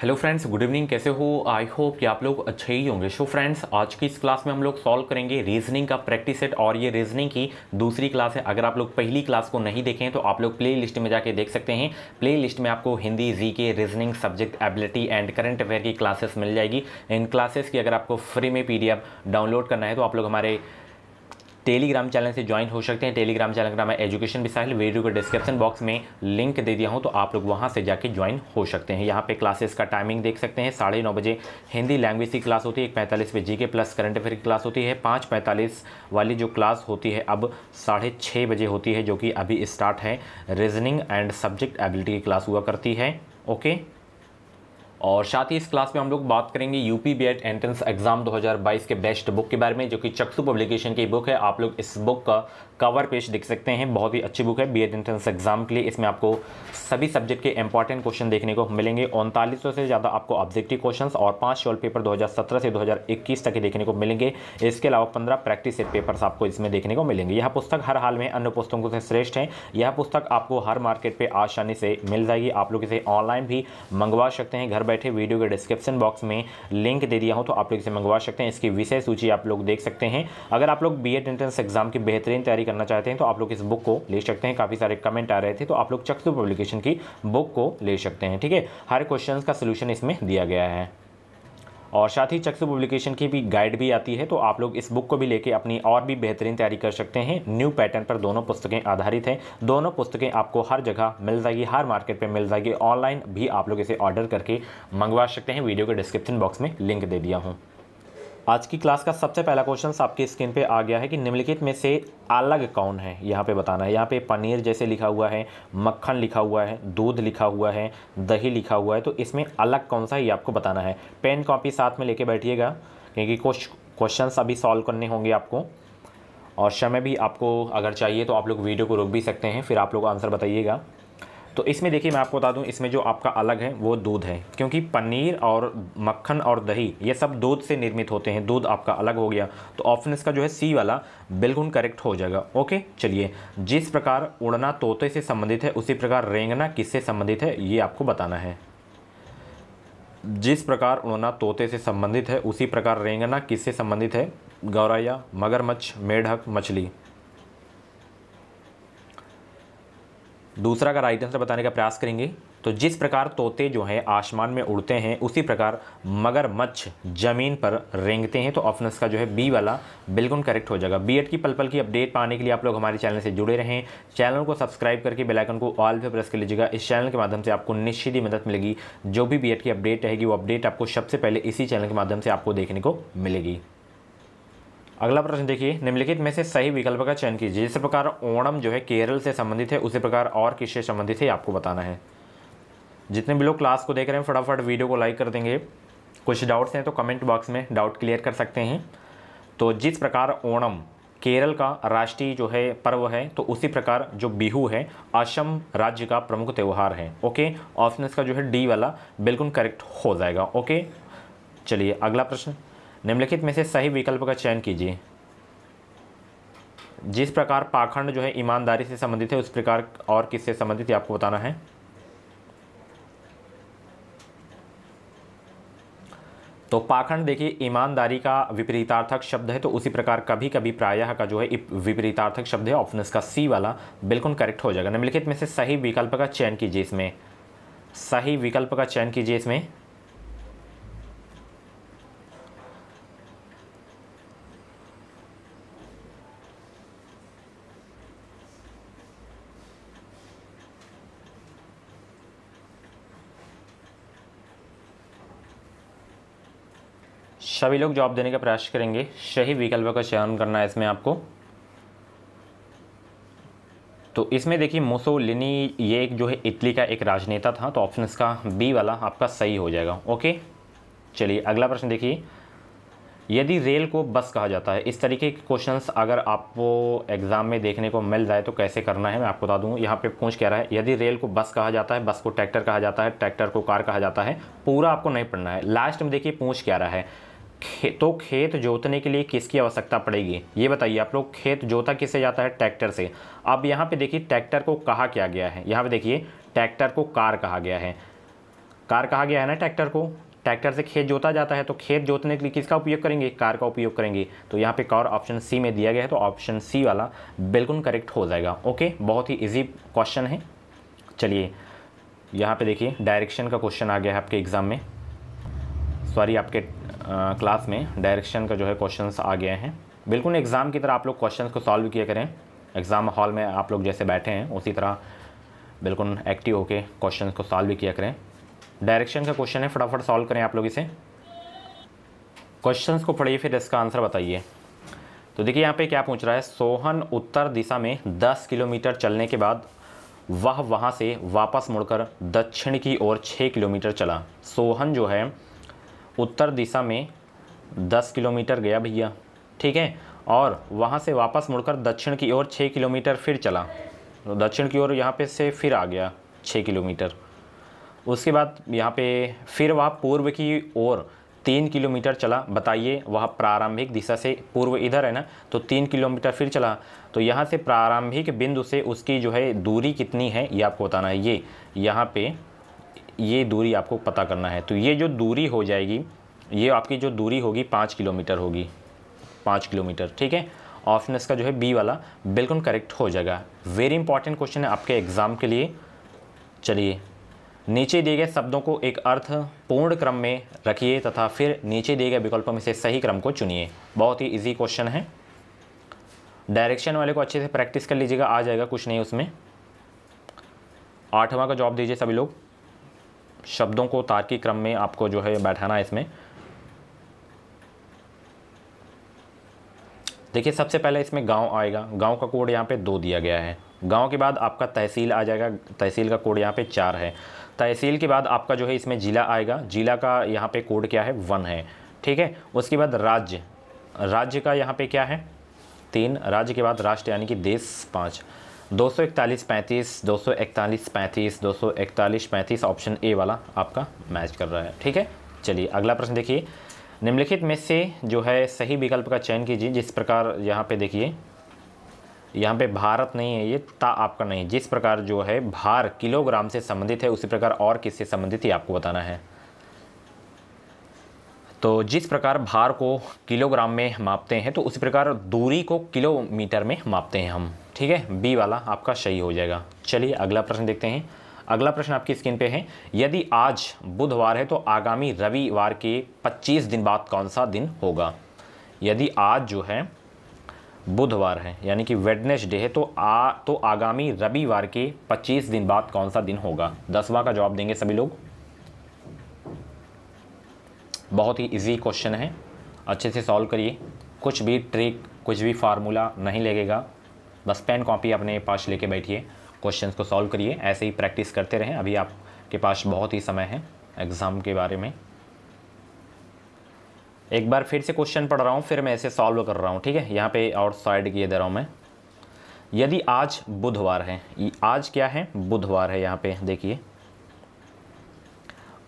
hello friends good evening कैसे हो I hope कि आप लोग अच्छे ही होंगे सो फ्रेंड्स आज की इस क्लास में हम लोग सॉल्व करेंगे रीजनिंग का प्रैक्टिस सेट और ये रीजनिंग की दूसरी क्लास है अगर आप लोग पहली क्लास को नहीं देखें तो आप लोग प्ले लिस्ट में जाके देख सकते हैं प्ले लिस्ट में आपको हिंदी जी के reasoning subject ability and current affair की क्लासेस मिल जाएगी इन क्लासेस की अगर आपको फ्री में पी डाउनलोड करना है तो आप लोग हमारे टेलीग्राम चैनल से ज्वाइन हो सकते हैं टेलीग्राम चैनल का मैं एजुकेशन भी साहिल वीडियो के डिस्क्रिप्शन बॉक्स में लिंक दे दिया हूँ तो आप लोग वहाँ से जाके ज्वाइन हो सकते हैं यहाँ पे क्लासेस का टाइमिंग देख सकते हैं साढ़े नौ बजे हिंदी लैंग्वेज की क्लास होती है एक पैंतालीस पे जी प्लस करंट अफेयर की क्लास होती है पाँच पैंतालीस वाली जो क्लास होती है अब साढ़े छः बजे होती है जो कि अभी स्टार्ट है रीजनिंग एंड सब्जेक्ट एबिलिटी की क्लास हुआ करती है ओके और साथ ही इस क्लास में हम लोग बात करेंगे UP B Ed entrance exam 2022 के बेस्ट बुक के बारे में जो कि चक्सू पब्लिकेशन की बुक है आप लोग इस बुक का कवर पेज देख सकते हैं बहुत ही अच्छी बुक है बी एड एंट्रेंस एग्ज़ाम के लिए इसमें आपको सभी सब्जेक्ट के इंपॉर्टेंट क्वेश्चन देखने को मिलेंगे उनतालीस से ज़्यादा आपको ऑब्जेक्टिव क्वेश्चन और पाँच शॉल पेपर दो से दो तक के देखने को मिलेंगे इसके अलावा पंद्रह प्रैक्टिस सेट पेपर्स आपको इसमें देखने को मिलेंगे यह पुस्तक हर हाल में अन्य पुस्तकों से श्रेष्ठ है यह पुस्तक आपको हर मार्केट पर आसानी से मिल जाएगी आप लोग इसे ऑनलाइन भी मंगवा सकते हैं घर बैठे वीडियो के डिस्क्रिप्शन बॉक्स में लिंक दे दिया हूँ तो आप लोग इसे मंगवा सकते हैं इसकी विषय सूची आप लोग देख सकते हैं अगर आप लोग बी एंट्रेंस एग्जाम की बेहतरीन तैयारी करना चाहते हैं तो आप लोग इस बुक को ले सकते हैं काफ़ी सारे कमेंट आ रहे थे तो आप लोग चक्सू पब्लिकेशन की बुक को ले सकते हैं ठीक है हर क्वेश्चन का सोल्यूशन इसमें दिया गया है और साथ ही चक्सु पब्लिकेशन की भी गाइड भी आती है तो आप लोग इस बुक को भी लेके अपनी और भी बेहतरीन तैयारी कर सकते हैं न्यू पैटर्न पर दोनों पुस्तकें आधारित हैं दोनों पुस्तकें आपको हर जगह मिल जाएगी हर मार्केट पर मिल जाएगी ऑनलाइन भी आप लोग इसे ऑर्डर करके मंगवा सकते हैं वीडियो के डिस्क्रिप्शन बॉक्स में लिंक दे दिया हूँ आज की क्लास का सबसे पहला क्वेश्चन आपकी स्क्रीन पे आ गया है कि निम्नलिखित में से अलग कौन है यहाँ पे बताना है यहाँ पे पनीर जैसे लिखा हुआ है मक्खन लिखा हुआ है दूध लिखा हुआ है दही लिखा हुआ है तो इसमें अलग कौन सा है ये आपको बताना है पेन कॉपी साथ में लेके बैठिएगा क्योंकि कुछ क्वेश्चन अभी सॉल्व करने होंगे आपको और समय भी आपको अगर चाहिए तो आप लोग वीडियो को रोक भी सकते हैं फिर आप लोग आंसर बताइएगा तो इसमें देखिए मैं आपको बता दूं इसमें जो आपका अलग है वो दूध है क्योंकि पनीर और मक्खन और दही ये सब दूध से निर्मित होते हैं दूध आपका अलग हो गया तो ऑप्शन इसका जो है सी वाला बिल्कुल करेक्ट हो जाएगा ओके चलिए जिस प्रकार उड़ना तोते से संबंधित है उसी प्रकार रेंगना किससे संबंधित है ये आपको बताना है जिस प्रकार उड़ना तोते से संबंधित है उसी प्रकार रेंगना किससे संबंधित है गौराया मगरमच्छ मेढक मछली दूसरा का राइट आंसर बताने का प्रयास करेंगे तो जिस प्रकार तोते जो हैं आसमान में उड़ते हैं उसी प्रकार मगरमच्छ जमीन पर रेंगते हैं तो ऑप्शन का जो है बी वाला बिल्कुल करेक्ट हो जाएगा बीएड की पल पल की अपडेट पाने के लिए आप लोग हमारे चैनल से जुड़े रहें चैनल को सब्सक्राइब करके बेलाइकन को ऑल पे प्रेस कर लीजिएगा इस चैनल के माध्यम से आपको निश्चित ही मदद मिलेगी जो भी बी की अपडेट रहेगी वो अपडेट आपको सबसे पहले इसी चैनल के माध्यम से आपको देखने को मिलेगी अगला प्रश्न देखिए निम्नलिखित में से सही विकल्प का चयन कीजिए जिस प्रकार ओणम जो है केरल से संबंधित है उसी प्रकार और किससे संबंधित है आपको बताना है जितने भी लोग क्लास को देख रहे हैं फटाफट वीडियो को लाइक कर देंगे कुछ डाउट्स हैं तो कमेंट बॉक्स में डाउट क्लियर कर सकते हैं तो जिस प्रकार ओणम केरल का राष्ट्रीय जो है पर्व है तो उसी प्रकार जो बिहू है असम राज्य का प्रमुख त्यौहार है ओके ऑप्शन इसका जो है डी वाला बिल्कुल करेक्ट हो जाएगा ओके चलिए अगला प्रश्न निम्नलिखित में से सही विकल्प का चयन कीजिए जिस प्रकार पाखंड जो है ईमानदारी से संबंधित है उस प्रकार और किससे संबंधित है आपको बताना है तो पाखंड देखिए ईमानदारी का विपरीतार्थक शब्द है तो उसी प्रकार कभी कभी प्रायः का जो है विपरीतार्थक शब्द है ऑप्शन का सी वाला बिल्कुल करेक्ट हो जाएगा निम्नलिखित में से सही विकल्प का चयन कीजिए इसमें सही विकल्प का चयन कीजिए इसमें सभी लोग जॉब देने का प्रयास करेंगे सही विकल्प का चयन करना है इसमें आपको तो इसमें देखिए मोसोलिनी ये एक जो है इटली का एक राजनेता था तो ऑप्शन इसका बी वाला आपका सही हो जाएगा ओके चलिए अगला प्रश्न देखिए यदि रेल को बस कहा जाता है इस तरीके के क्वेश्चंस अगर आपको एग्ज़ाम में देखने को मिल जाए तो कैसे करना है मैं आपको बता दूं यहाँ पे पूछ कह रहा है यदि रेल को बस कहा जाता है बस को ट्रैक्टर कहा जाता है ट्रैक्टर को कार कहा जाता है पूरा आपको नहीं पढ़ना है लास्ट में देखिए पूछ क्या रहा है खे, तो खेत जोतने के लिए किसकी आवश्यकता पड़ेगी ये बताइए आप लोग खेत जोता किससे जाता है ट्रैक्टर से अब यहाँ पे देखिए ट्रैक्टर को कहा क्या गया है यहाँ पे देखिए ट्रैक्टर को कार कहा गया है कार कहा गया है ना ट्रैक्टर को ट्रैक्टर से खेत जोता जाता है तो खेत जोतने के लिए किसका उपयोग करेंगे कार का उपयोग करेंगे तो यहाँ पे कार ऑप्शन सी में दिया गया है तो ऑप्शन सी वाला बिल्कुल करेक्ट हो जाएगा ओके बहुत ही इजी क्वेश्चन है चलिए यहाँ पे देखिए डायरेक्शन का क्वेश्चन आ गया है आपके एग्ज़ाम में सॉरी आपके क्लास में डायरेक्शन का जो है क्वेश्चंस आ गए हैं बिल्कुल एग्ज़ाम की तरह आप लोग क्वेश्चंस को सॉल्व किया करें एग्ज़ाम हॉल में आप लोग जैसे बैठे हैं उसी तरह बिल्कुल एक्टिव होकर क्वेश्चन को सॉल्व किया करें डायरेक्शन का क्वेश्चन है फटाफट सॉल्व करें आप लोग इसे क्वेश्चन को पढ़िए फिर इसका आंसर बताइए तो देखिए यहाँ पे क्या पूछ रहा है सोहन उत्तर दिशा में 10 किलोमीटर चलने के बाद वह वहाँ से वापस मुड़कर दक्षिण की ओर 6 किलोमीटर चला सोहन जो है उत्तर दिशा में दस किलोमीटर गया भैया ठीक है और वहाँ से वापस मुड़कर दक्षिण की ओर छः किलोमीटर फिर चला तो दक्षिण की ओर यहाँ पे से फिर आ गया छः किलोमीटर उसके बाद यहाँ पे फिर वह पूर्व की ओर तीन किलोमीटर चला बताइए वह प्रारंभिक दिशा से पूर्व इधर है ना तो तीन किलोमीटर फिर चला तो यहाँ से प्रारंभिक बिंदु से उसकी जो है दूरी कितनी है ये आपको बताना है ये यहाँ पर ये दूरी आपको पता करना है तो ये जो दूरी हो जाएगी ये आपकी जो दूरी होगी पाँच किलोमीटर होगी पाँच किलोमीटर ठीक है ऑप्शन इसका जो है बी वाला बिल्कुल करेक्ट हो जाएगा वेरी इंपॉर्टेंट क्वेश्चन है आपके एग्ज़ाम के लिए चलिए नीचे दिए गए शब्दों को एक अर्थ पूर्ण क्रम में रखिए तथा फिर नीचे दिए गए विकल्पों में से सही क्रम को चुनिए बहुत ही इजी क्वेश्चन है डायरेक्शन वाले को अच्छे से प्रैक्टिस कर लीजिएगा आ जाएगा कुछ नहीं उसमें आठवां का जॉब दीजिए सभी लोग शब्दों को तार्किक क्रम में आपको जो है बैठाना है इसमें देखिए सबसे पहले इसमें गांव आएगा गांव का कोड यहाँ पे दो दिया गया है गांव के बाद आपका तहसील आ जाएगा तहसील का कोड यहाँ पे चार है तहसील के बाद आपका जो है इसमें ज़िला आएगा ज़िला का यहाँ पे कोड क्या है वन है ठीक है उसके बाद राज्य राज्य का यहाँ पे क्या है तीन राज्य के बाद राष्ट्र यानी कि देश पाँच दो सौ इकतालीस पैंतीस दो सौ इकतालीस पैंतीस दो सौ इकतालीस पैंतीस ऑप्शन ए वाला आपका मैच कर रहा है ठीक है चलिए अगला प्रश्न देखिए निम्नलिखित में से जो है सही विकल्प का चयन कीजिए जिस प्रकार यहाँ पे देखिए यहाँ पे भारत नहीं है ये ता आपका नहीं जिस प्रकार जो है भार किलोग्राम से संबंधित है उसी प्रकार और किससे संबंधित ये आपको बताना है तो जिस प्रकार भार को किलोग्राम में मापते हैं तो उसी प्रकार दूरी को किलोमीटर में मापते हैं हम ठीक है बी वाला आपका सही हो जाएगा चलिए अगला प्रश्न देखते हैं अगला प्रश्न आपकी स्क्रीन पे है यदि आज बुधवार है तो आगामी रविवार के 25 दिन बाद कौन सा दिन होगा यदि आज जो है बुधवार है यानी कि वेडनेसडे है तो आ तो आगामी रविवार के 25 दिन बाद कौन सा दिन होगा दसवा का जवाब देंगे सभी लोग बहुत ही इजी क्वेश्चन है अच्छे से सॉल्व करिए कुछ भी ट्रिक कुछ भी फार्मूला नहीं लगेगा बस पेन कॉपी अपने पास लेके बैठिए क्वेश्चंस को सॉल्व करिए ऐसे ही प्रैक्टिस करते रहें अभी आपके पास बहुत ही समय है एग्ज़ाम के बारे में एक बार फिर से क्वेश्चन पढ़ रहा हूँ फिर मैं ऐसे सॉल्व कर रहा हूँ ठीक है यहाँ पे और साइड किए दे रहा हूँ मैं यदि आज बुधवार है आज क्या है बुधवार है यहाँ पे देखिए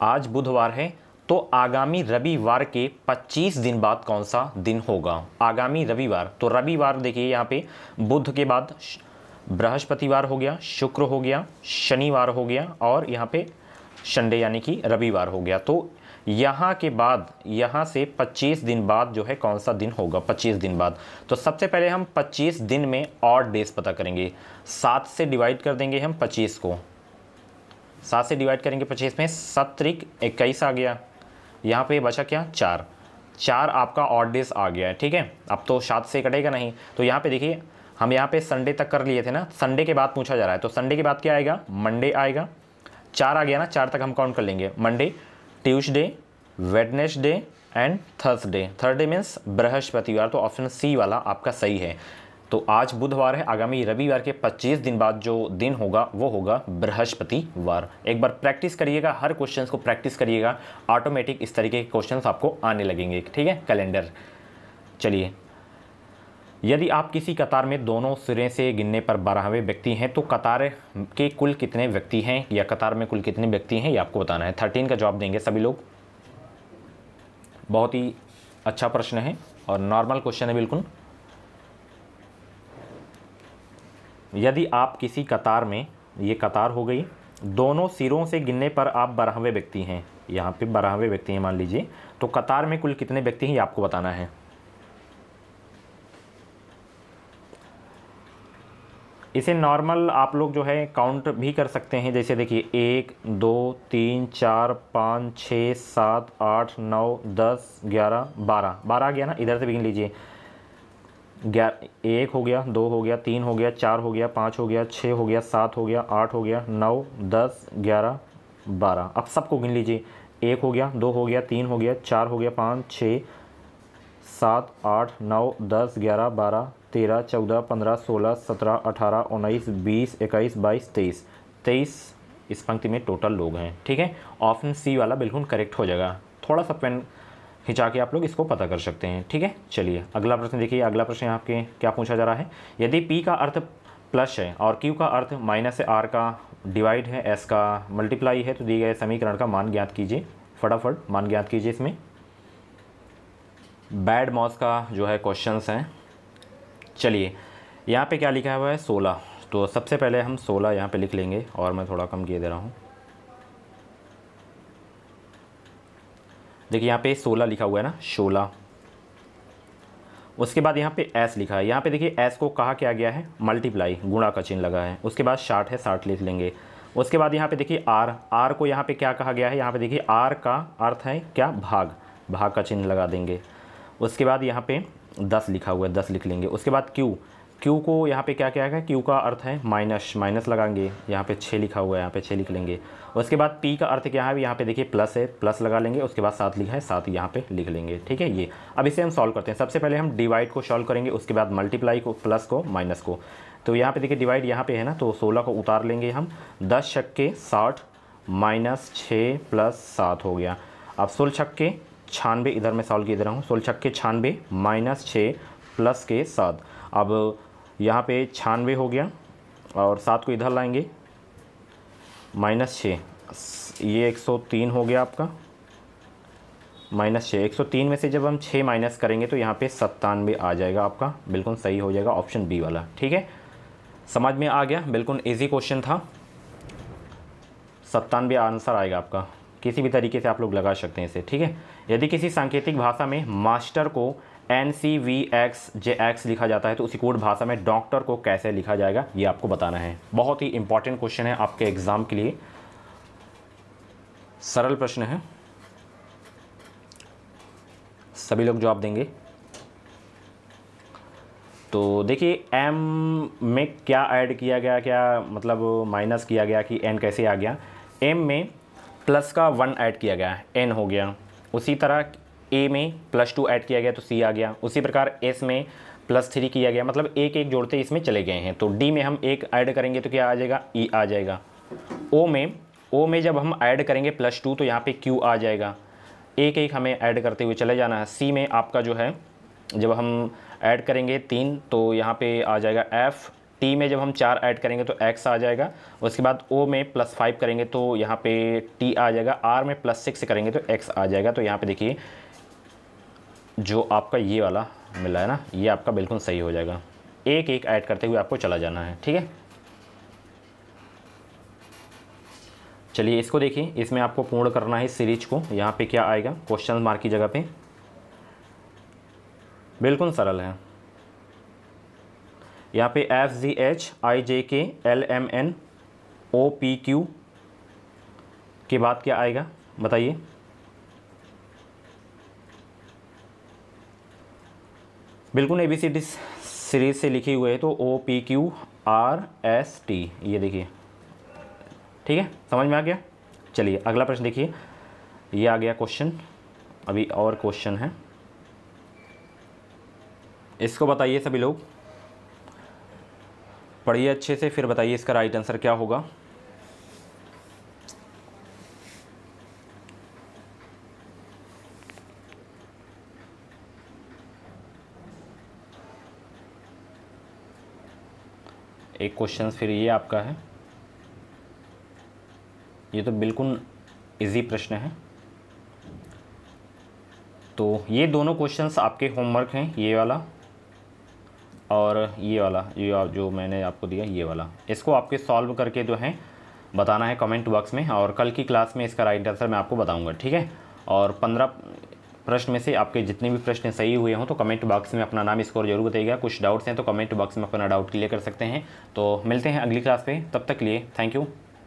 आज बुधवार है तो आगामी रविवार के 25 दिन बाद कौन सा दिन होगा आगामी रविवार तो रविवार देखिए यहाँ पे बुध के बाद बृहस्पतिवार हो गया शुक्र हो गया शनिवार हो गया और यहाँ पे संडे यानी कि रविवार हो गया तो यहाँ के बाद यहाँ से 25 दिन बाद जो है कौन सा दिन होगा 25 दिन बाद तो सबसे पहले हम 25 दिन में ऑड डेज पता करेंगे सात से डिवाइड कर देंगे हम 25 को सात से डिवाइड करेंगे 25 में सत्रिक इक्कीस आ गया यहाँ पे बचा क्या चार चार आपका ऑड डेज आ गया है ठीक है अब तो सात से कटेगा नहीं तो यहाँ पे देखिए हम यहाँ पे संडे तक कर लिए थे ना संडे के बाद पूछा जा रहा है तो संडे के बाद क्या आएगा मंडे आएगा चार आ गया ना चार तक हम काउंट कर लेंगे Monday Tuesday Wednesday and Thursday Thursday means बृहस्पतिवार तो ऑप्शन सी वाला आपका सही है तो आज बुधवार है आगामी रविवार के 25 दिन बाद जो दिन होगा वो होगा बृहस्पतिवार एक बार प्रैक्टिस करिएगा हर क्वेश्चन को प्रैक्टिस करिएगा ऑटोमेटिक इस तरीके के क्वेश्चन आपको आने लगेंगे ठीक है कैलेंडर चलिए यदि आप किसी कतार में दोनों सिरे से गिनने पर बारहवें व्यक्ति हैं तो कतार के कुल कितने व्यक्ति हैं या कतार में कुल कितने व्यक्ति हैं ये आपको बताना है थर्टीन का जवाब देंगे सभी लोग बहुत ही अच्छा प्रश्न है और नॉर्मल क्वेश्चन है बिल्कुल यदि आप किसी कतार में ये कतार हो गई दोनों सिरों से गिनने पर आप बारहवें व्यक्ति हैं यहाँ पे बारहवें व्यक्ति हैं मान लीजिए तो कतार में कुल कितने व्यक्ति हैं ये आपको बताना है इसे नॉर्मल आप लोग जो है काउंट भी कर सकते हैं जैसे देखिए एक दो तीन चार पाँच छः सात आठ नौ दस ग्यारह बारह बारह आ गया ना इधर से भी गिन लीजिए ग्यारह एक हो गया दो हो गया तीन हो गया चार हो गया पाँच हो गया छः हो गया सात हो गया आठ हो गया नौ दस ग्यारह बारह अब सबको गिन लीजिए एक हो गया दो हो गया तीन हो गया चार हो गया पाँच छः सात आठ नौ दस ग्यारह बारह तेरह चौदह पंद्रह सोलह सत्रह अठारह उन्नीस बीस इक्कीस बाईस तेईस तेईस इस पंक्ति में टोटल लोग हैं ठीक है ऑप्शन सी वाला बिल्कुल करेक्ट हो जाएगा थोड़ा सा पेन खिंचा के आप लोग इसको पता कर सकते हैं ठीक है चलिए अगला प्रश्न देखिए अगला प्रश्न आपके क्या पूछा जा रहा है यदि पी का अर्थ प्लस है और क्यू का अर्थ माइनस है आर का डिवाइड है एस का मल्टीप्लाई है तो दिए गए समीकरण का मान ज्ञात कीजिए फटाफट मान ज्ञात कीजिए इसमें बैड मॉस का जो है क्वेश्चन हैं चलिए यहाँ पे क्या लिखा हुआ है सोलह तो सबसे पहले हम सोलह यहाँ पे लिख लेंगे और मैं थोड़ा कम किए दे रहा हूँ देखिए यहाँ पे सोलह लिखा हुआ है ना सोलह उसके बाद यहाँ पे एस लिखा है यहाँ पे देखिए एस को कहा क्या गया है मल्टीप्लाई गुणा का चिन्ह लगा है उसके बाद साठ है साठ लिख लेंगे उसके बाद यहाँ पे देखिए आर आर को यहाँ पे क्या कहा गया है यहाँ पे देखिए आर का अर्थ है क्या भाग भाग का चिन्ह लगा देंगे उसके बाद यहाँ पे दस लिखा हुआ है दस लिख लेंगे उसके बाद क्यू क्यू को यहाँ पे क्या क्या है क्यू का अर्थ है माइनस माइनस लगाएंगे यहाँ पे छः लिखा हुआ है यहाँ पे छः लिख लेंगे उसके बाद पी का अर्थ क्या है यहाँ पे देखिए प्लस है प्लस लगा लेंगे उसके बाद सात लिखा है सात यहाँ पे लिख लेंगे ठीक है ये अब इसे हम सॉल्व करते हैं सबसे पहले हम डिवाइड को सॉल्व करेंगे उसके बाद मल्टीप्लाई को प्लस को माइनस को तो यहाँ पर देखिए डिवाइड यहाँ पे है ना तो सोलह को उतार लेंगे हम दस छक्के साठ माइनस छः प्लस सात हो गया अब सोलह छक्के छानबे इधर मैं सॉल्व की इधर हूँ सोलह छक्के छानबे माइनस छः प्लस के सात अब यहाँ पे छानवे हो गया और सात को इधर लाएंगे माइनस छः ये एक सौ तीन हो गया आपका माइनस छः एक सौ तीन में से जब हम छः माइनस करेंगे तो यहाँ पे सत्तानवे आ जाएगा आपका बिल्कुल सही हो जाएगा ऑप्शन बी वाला ठीक है समझ में आ गया बिल्कुल ईजी क्वेश्चन था सत्तानवे आंसर आएगा आपका किसी भी तरीके से आप लोग लगा सकते हैं इसे ठीक है यदि किसी सांकेतिक भाषा में मास्टर को N C V X J X लिखा जाता है तो उसी कोड भाषा में डॉक्टर को कैसे लिखा जाएगा ये आपको बताना है बहुत ही इंपॉर्टेंट क्वेश्चन है आपके एग्ज़ाम के लिए सरल प्रश्न है सभी लोग जवाब देंगे तो देखिए एम में क्या ऐड किया गया क्या मतलब माइनस किया गया कि एन कैसे आ गया एम में प्लस का वन ऐड किया गया एन हो गया उसी तरह ए में प्लस टू ऐड किया गया तो सी आ गया उसी प्रकार एस में प्लस थ्री किया गया मतलब एक एक जोड़ते इसमें चले गए हैं तो डी में हम एक ऐड करेंगे तो क्या आ जाएगा ई e आ जाएगा ओ में ओ में जब हम ऐड करेंगे प्लस टू तो यहाँ पे क्यू आ जाएगा एक एक हमें ऐड करते हुए चले जाना है सी में आपका जो है जब हम ऐड करेंगे तीन तो यहाँ पे आ जाएगा एफ़ टी में जब हम चार ऐड करेंगे तो एक्स आ जाएगा उसके बाद ओ में प्लस फाइव करेंगे तो यहाँ पे टी आ जाएगा आर में प्लस सिक्स करेंगे तो एक्स आ जाएगा तो यहाँ पे देखिए जो आपका ये वाला मिला है ना ये आपका बिल्कुल सही हो जाएगा एक एक ऐड करते हुए आपको चला जाना है ठीक है चलिए इसको देखिए इसमें आपको पूर्ण करना है सीरीज को यहाँ पे क्या आएगा क्वेश्चन मार्क की जगह पे बिल्कुल सरल है यहाँ पे F G H I J K L M N O P Q के बाद क्या आएगा बताइए बिल्कुल A B C D series से लिखी हुई है तो O P Q R S T ये देखिए ठीक है समझ में आ गया चलिए अगला प्रश्न देखिए ये आ गया क्वेश्चन अभी और क्वेश्चन है इसको बताइए सभी लोग पढ़िए अच्छे से फिर बताइए इसका राइट आंसर क्या होगा एक क्वेश्चन फिर ये आपका है ये तो बिल्कुल इजी प्रश्न है तो ये दोनों क्वेश्चंस आपके होमवर्क हैं ये वाला और ये वाला ये जो मैंने आपको दिया ये वाला इसको आपके सॉल्व करके जो है बताना है कमेंट बॉक्स में और कल की क्लास में इसका राइट आंसर मैं आपको बताऊंगा ठीक है और पंद्रह प्रश्न में से आपके जितने भी प्रश्न सही हुए हों तो कमेंट बॉक्स में अपना नाम स्कोर जरूर बताइएगा कुछ डाउट्स हैं तो कमेंट बॉक्स में अपना डाउट क्लियर कर सकते हैं तो मिलते हैं अगली क्लास में तब तक लिए थैंक यू